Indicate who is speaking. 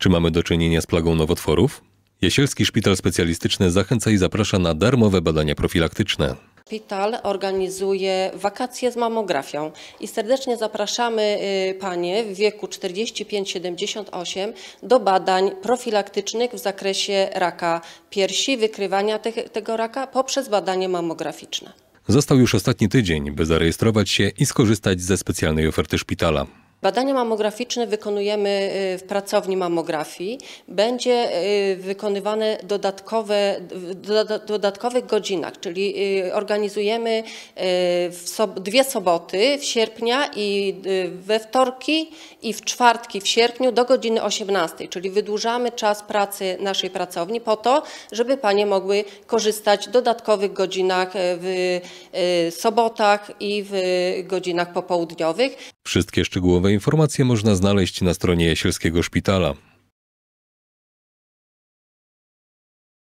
Speaker 1: Czy mamy do czynienia z plagą nowotworów? Jesielski Szpital Specjalistyczny zachęca i zaprasza na darmowe badania profilaktyczne.
Speaker 2: Szpital organizuje wakacje z mamografią i serdecznie zapraszamy y, panie w wieku 45-78 do badań profilaktycznych w zakresie raka piersi, wykrywania te tego raka poprzez badanie mamograficzne.
Speaker 1: Został już ostatni tydzień, by zarejestrować się i skorzystać ze specjalnej oferty szpitala.
Speaker 2: Badania mammograficzne wykonujemy y, w pracowni mammografii. Będzie y, wykonywane dodatkowe, w dodatkowych godzinach, czyli y, organizujemy sob dwie soboty w sierpnia i we wtorki i w czwartki w sierpniu do godziny 18, czyli wydłużamy czas pracy naszej pracowni po to, żeby panie mogły korzystać w dodatkowych godzinach w sobotach i w godzinach popołudniowych.
Speaker 1: Wszystkie szczegółowe informacje można znaleźć na stronie Jasielskiego Szpitala.